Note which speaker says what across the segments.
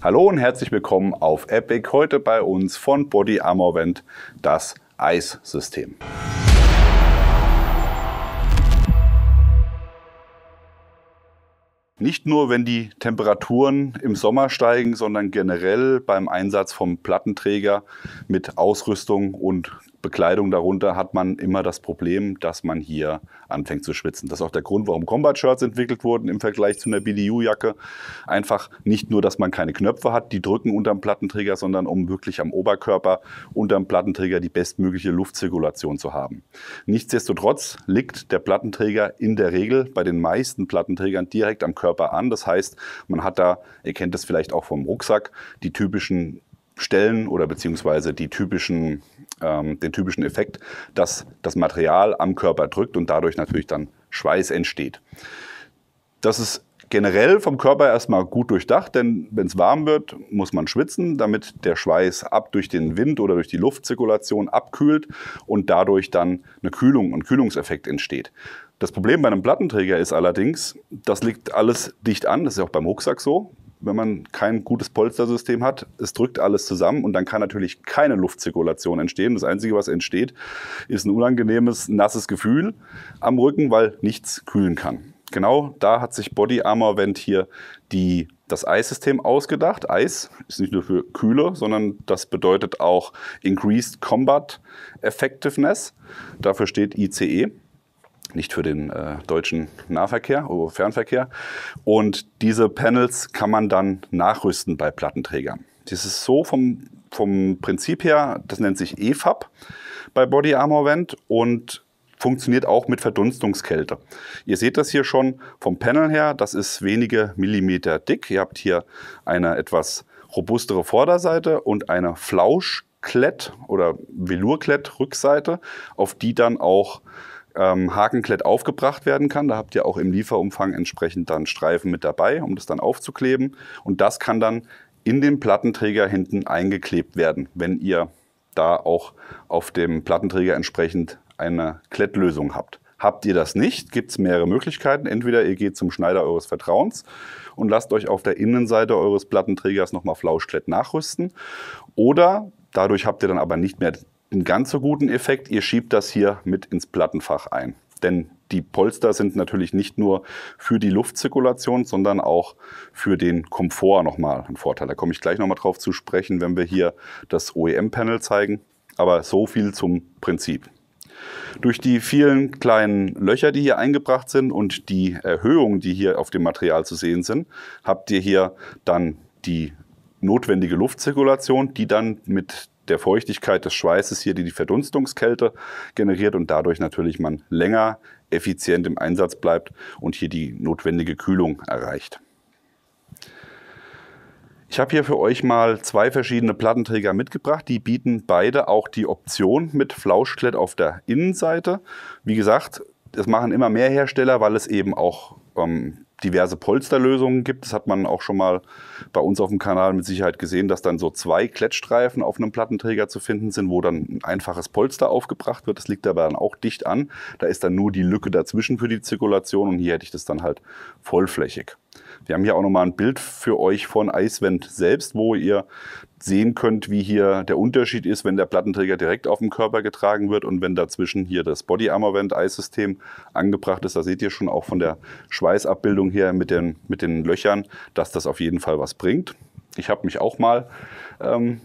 Speaker 1: Hallo und herzlich willkommen auf Epic. Heute bei uns von Body Armor Vent das Eissystem. Nicht nur, wenn die Temperaturen im Sommer steigen, sondern generell beim Einsatz vom Plattenträger mit Ausrüstung und Bekleidung darunter hat man immer das Problem, dass man hier anfängt zu schwitzen. Das ist auch der Grund, warum Combat-Shirts entwickelt wurden im Vergleich zu einer BDU-Jacke. Einfach nicht nur, dass man keine Knöpfe hat, die drücken unterm Plattenträger, sondern um wirklich am Oberkörper unterm Plattenträger die bestmögliche Luftzirkulation zu haben. Nichtsdestotrotz liegt der Plattenträger in der Regel bei den meisten Plattenträgern direkt am Körper an. Das heißt, man hat da, ihr kennt das vielleicht auch vom Rucksack, die typischen Stellen oder beziehungsweise die typischen ähm, den typischen Effekt, dass das Material am Körper drückt und dadurch natürlich dann Schweiß entsteht. Das ist generell vom Körper erstmal gut durchdacht, denn wenn es warm wird, muss man schwitzen, damit der Schweiß ab durch den Wind oder durch die Luftzirkulation abkühlt und dadurch dann eine Kühlung und Kühlungseffekt entsteht. Das Problem bei einem Plattenträger ist allerdings, das liegt alles dicht an, das ist ja auch beim Rucksack so, wenn man kein gutes Polstersystem hat, es drückt alles zusammen und dann kann natürlich keine Luftzirkulation entstehen. Das Einzige, was entsteht, ist ein unangenehmes, nasses Gefühl am Rücken, weil nichts kühlen kann. Genau da hat sich Body Armor Vent hier die, das Eissystem ausgedacht. Eis ist nicht nur für Kühle, sondern das bedeutet auch Increased Combat Effectiveness. Dafür steht ICE nicht für den äh, deutschen Nahverkehr, oder oh, Fernverkehr. Und diese Panels kann man dann nachrüsten bei Plattenträgern. Das ist so vom, vom Prinzip her, das nennt sich EFAB bei Body Armor Vent und funktioniert auch mit Verdunstungskälte. Ihr seht das hier schon vom Panel her, das ist wenige Millimeter dick. Ihr habt hier eine etwas robustere Vorderseite und eine Flauschklett oder Velurklett Rückseite, auf die dann auch ähm, Hakenklet aufgebracht werden kann. Da habt ihr auch im Lieferumfang entsprechend dann Streifen mit dabei, um das dann aufzukleben. Und das kann dann in den Plattenträger hinten eingeklebt werden, wenn ihr da auch auf dem Plattenträger entsprechend eine Klettlösung habt. Habt ihr das nicht, gibt es mehrere Möglichkeiten. Entweder ihr geht zum Schneider eures Vertrauens und lasst euch auf der Innenseite eures Plattenträgers nochmal Flauschklett nachrüsten. Oder dadurch habt ihr dann aber nicht mehr einen ganz so guten Effekt, ihr schiebt das hier mit ins Plattenfach ein. Denn die Polster sind natürlich nicht nur für die Luftzirkulation, sondern auch für den Komfort nochmal ein Vorteil. Da komme ich gleich nochmal drauf zu sprechen, wenn wir hier das OEM-Panel zeigen. Aber so viel zum Prinzip. Durch die vielen kleinen Löcher, die hier eingebracht sind und die Erhöhungen, die hier auf dem Material zu sehen sind, habt ihr hier dann die notwendige Luftzirkulation, die dann mit der Feuchtigkeit des Schweißes hier die, die Verdunstungskälte generiert und dadurch natürlich man länger effizient im Einsatz bleibt und hier die notwendige Kühlung erreicht. Ich habe hier für euch mal zwei verschiedene Plattenträger mitgebracht. Die bieten beide auch die Option mit Flauschklett auf der Innenseite. Wie gesagt, das machen immer mehr Hersteller, weil es eben auch ähm, diverse Polsterlösungen gibt. Das hat man auch schon mal bei uns auf dem Kanal mit Sicherheit gesehen, dass dann so zwei Klettstreifen auf einem Plattenträger zu finden sind, wo dann ein einfaches Polster aufgebracht wird. Das liegt aber dann auch dicht an. Da ist dann nur die Lücke dazwischen für die Zirkulation und hier hätte ich das dann halt vollflächig. Wir haben hier auch nochmal ein Bild für euch von Eiswend selbst, wo ihr sehen könnt, wie hier der Unterschied ist, wenn der Plattenträger direkt auf dem Körper getragen wird und wenn dazwischen hier das Body Armor Armorvent Eissystem angebracht ist. Da seht ihr schon auch von der Schweißabbildung her mit den, mit den Löchern, dass das auf jeden Fall was bringt. Ich habe mich auch mal ähm,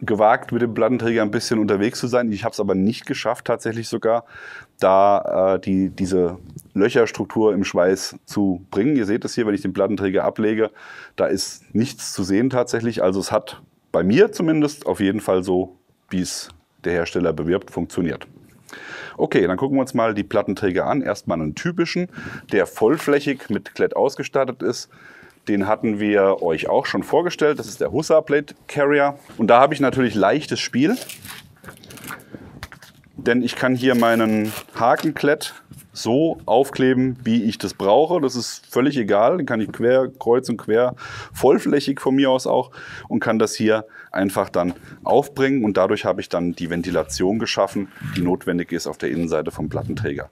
Speaker 1: gewagt, mit dem Plattenträger ein bisschen unterwegs zu sein. Ich habe es aber nicht geschafft, tatsächlich sogar, da äh, die, diese Löcherstruktur im Schweiß zu bringen. Ihr seht es hier, wenn ich den Plattenträger ablege, da ist nichts zu sehen tatsächlich. Also es hat bei mir zumindest auf jeden Fall so, wie es der Hersteller bewirbt, funktioniert. Okay, dann gucken wir uns mal die Plattenträger an. Erstmal einen typischen, der vollflächig mit Klett ausgestattet ist. Den hatten wir euch auch schon vorgestellt. Das ist der Hussar Plate Carrier. Und da habe ich natürlich leichtes Spiel, denn ich kann hier meinen Hakenklett so aufkleben, wie ich das brauche. Das ist völlig egal. Den kann ich quer, kreuz und quer, vollflächig von mir aus auch und kann das hier einfach dann aufbringen. Und dadurch habe ich dann die Ventilation geschaffen, die notwendig ist auf der Innenseite vom Plattenträger.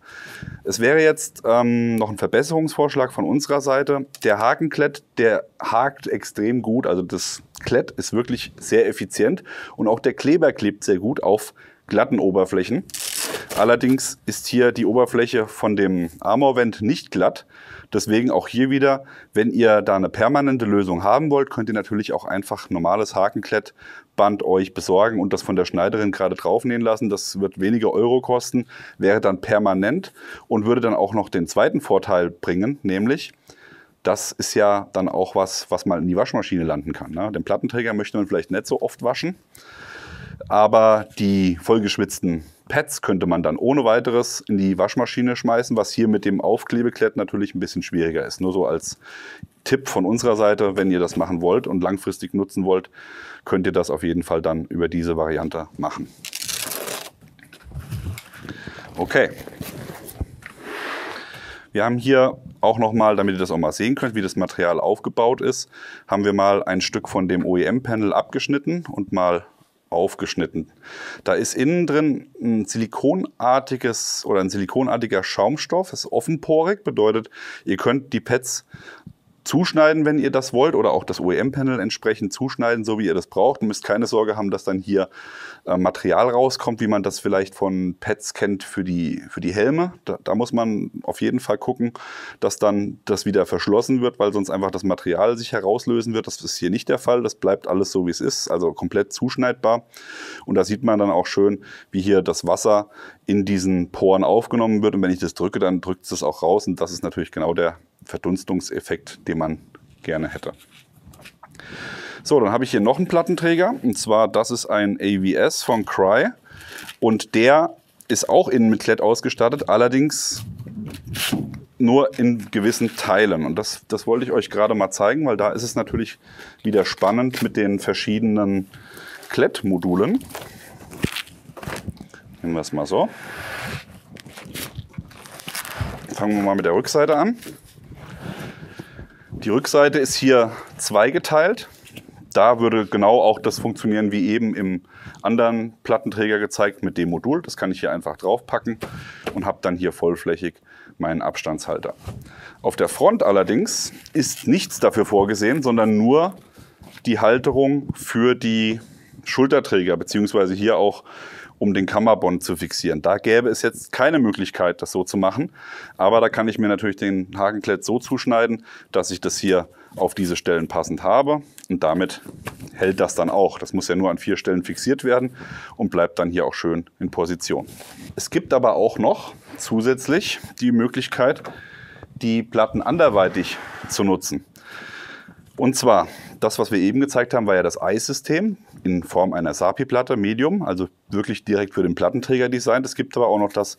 Speaker 1: Es wäre jetzt ähm, noch ein Verbesserungsvorschlag von unserer Seite. Der Hakenklett, der hakt extrem gut. Also das Klett ist wirklich sehr effizient und auch der Kleber klebt sehr gut auf glatten Oberflächen. Allerdings ist hier die Oberfläche von dem Armorvent nicht glatt. Deswegen auch hier wieder, wenn ihr da eine permanente Lösung haben wollt, könnt ihr natürlich auch einfach normales Hakenklettband euch besorgen und das von der Schneiderin gerade draufnähen lassen. Das wird weniger Euro kosten, wäre dann permanent und würde dann auch noch den zweiten Vorteil bringen, nämlich das ist ja dann auch was, was mal in die Waschmaschine landen kann. Ne? Den Plattenträger möchte man vielleicht nicht so oft waschen, aber die vollgeschwitzten Pads könnte man dann ohne weiteres in die Waschmaschine schmeißen, was hier mit dem Aufklebeklett natürlich ein bisschen schwieriger ist. Nur so als Tipp von unserer Seite, wenn ihr das machen wollt und langfristig nutzen wollt, könnt ihr das auf jeden Fall dann über diese Variante machen. Okay. Wir haben hier auch nochmal, damit ihr das auch mal sehen könnt, wie das Material aufgebaut ist, haben wir mal ein Stück von dem OEM-Panel abgeschnitten und mal aufgeschnitten. Da ist innen drin ein silikonartiges oder ein silikonartiger Schaumstoff, ist offenporig, bedeutet, ihr könnt die Pads zuschneiden, wenn ihr das wollt, oder auch das OEM-Panel entsprechend zuschneiden, so wie ihr das braucht. Ihr müsst keine Sorge haben, dass dann hier äh, Material rauskommt, wie man das vielleicht von Pads kennt für die, für die Helme. Da, da, muss man auf jeden Fall gucken, dass dann das wieder verschlossen wird, weil sonst einfach das Material sich herauslösen wird. Das ist hier nicht der Fall. Das bleibt alles so, wie es ist, also komplett zuschneidbar. Und da sieht man dann auch schön, wie hier das Wasser in diesen Poren aufgenommen wird. Und wenn ich das drücke, dann drückt es das auch raus. Und das ist natürlich genau der Verdunstungseffekt, den man gerne hätte. So, dann habe ich hier noch einen Plattenträger. Und zwar, das ist ein AVS von Cry. Und der ist auch innen mit Klett ausgestattet, allerdings nur in gewissen Teilen. Und das, das wollte ich euch gerade mal zeigen, weil da ist es natürlich wieder spannend mit den verschiedenen Klettmodulen. Nehmen wir es mal so. Fangen wir mal mit der Rückseite an. Die Rückseite ist hier zweigeteilt. Da würde genau auch das funktionieren wie eben im anderen Plattenträger gezeigt mit dem Modul. Das kann ich hier einfach draufpacken und habe dann hier vollflächig meinen Abstandshalter. Auf der Front allerdings ist nichts dafür vorgesehen, sondern nur die Halterung für die Schulterträger, beziehungsweise hier auch um den Kammerbond zu fixieren. Da gäbe es jetzt keine Möglichkeit, das so zu machen. Aber da kann ich mir natürlich den Hakenklett so zuschneiden, dass ich das hier auf diese Stellen passend habe. Und damit hält das dann auch. Das muss ja nur an vier Stellen fixiert werden und bleibt dann hier auch schön in Position. Es gibt aber auch noch zusätzlich die Möglichkeit, die Platten anderweitig zu nutzen. Und zwar, das, was wir eben gezeigt haben, war ja das Eissystem in Form einer Sapi-Platte, Medium, also wirklich direkt für den Plattenträger designt. Es gibt aber auch noch das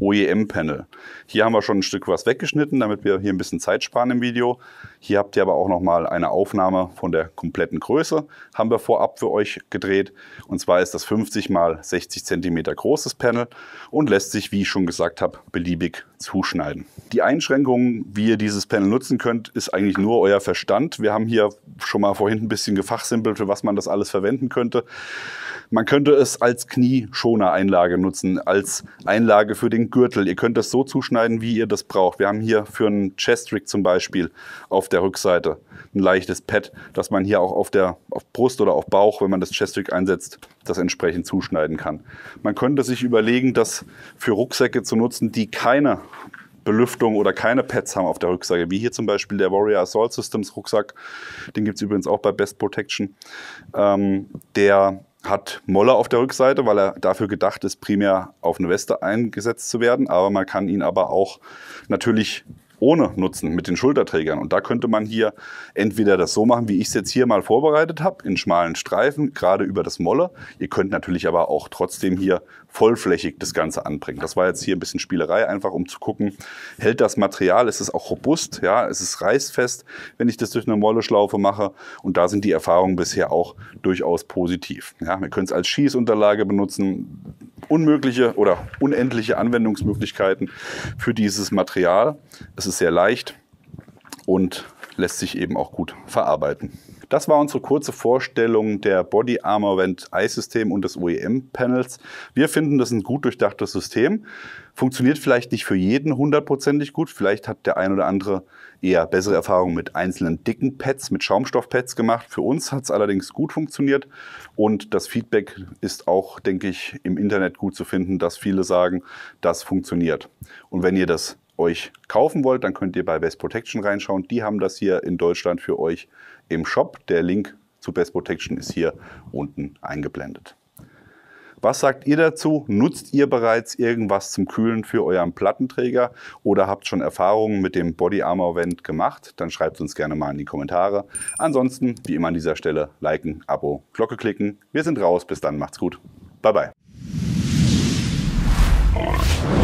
Speaker 1: OEM-Panel. Hier haben wir schon ein Stück was weggeschnitten, damit wir hier ein bisschen Zeit sparen im Video. Hier habt ihr aber auch nochmal eine Aufnahme von der kompletten Größe. Haben wir vorab für euch gedreht. Und zwar ist das 50 x 60 cm großes Panel und lässt sich, wie ich schon gesagt habe, beliebig zuschneiden. Die Einschränkungen, wie ihr dieses Panel nutzen könnt, ist eigentlich nur euer Verstand. Wir haben hier schon mal vorhin ein bisschen gefachsimpelt, für was man das alles verwenden könnte. Man könnte es als Knieschoner-Einlage nutzen als Einlage für den Gürtel. Ihr könnt das so zuschneiden, wie ihr das braucht. Wir haben hier für einen Chest-Trick zum Beispiel auf der Rückseite ein leichtes Pad, dass man hier auch auf der auf Brust oder auf Bauch, wenn man das Chest-Trick einsetzt, das entsprechend zuschneiden kann. Man könnte sich überlegen, das für Rucksäcke zu nutzen, die keine Belüftung oder keine Pads haben auf der Rückseite, wie hier zum Beispiel der Warrior Assault Systems Rucksack, den gibt es übrigens auch bei Best Protection, ähm, der hat Moller auf der Rückseite, weil er dafür gedacht ist, primär auf eine Weste eingesetzt zu werden. Aber man kann ihn aber auch natürlich ohne Nutzen mit den Schulterträgern. Und da könnte man hier entweder das so machen, wie ich es jetzt hier mal vorbereitet habe, in schmalen Streifen, gerade über das Molle. Ihr könnt natürlich aber auch trotzdem hier vollflächig das Ganze anbringen. Das war jetzt hier ein bisschen Spielerei, einfach um zu gucken, hält das Material, ist es auch robust, ja, ist es reißfest, wenn ich das durch eine Molle-Schlaufe mache. Und da sind die Erfahrungen bisher auch durchaus positiv. Ja, wir können es als Schießunterlage benutzen unmögliche oder unendliche Anwendungsmöglichkeiten für dieses Material. Es ist sehr leicht und lässt sich eben auch gut verarbeiten. Das war unsere kurze Vorstellung der Body Armor Vent Eye-System und des OEM-Panels. Wir finden das ist ein gut durchdachtes System. Funktioniert vielleicht nicht für jeden hundertprozentig gut. Vielleicht hat der ein oder andere eher bessere Erfahrungen mit einzelnen dicken Pads, mit Schaumstoffpads gemacht. Für uns hat es allerdings gut funktioniert und das Feedback ist auch, denke ich, im Internet gut zu finden, dass viele sagen, das funktioniert. Und wenn ihr das euch kaufen wollt, dann könnt ihr bei Best Protection reinschauen. Die haben das hier in Deutschland für euch im Shop. Der Link zu Best Protection ist hier unten eingeblendet. Was sagt ihr dazu? Nutzt ihr bereits irgendwas zum Kühlen für euren Plattenträger oder habt schon Erfahrungen mit dem Body Armor Vent gemacht? Dann schreibt uns gerne mal in die Kommentare. Ansonsten, wie immer an dieser Stelle, liken, Abo, Glocke klicken. Wir sind raus. Bis dann, macht's gut. Bye bye.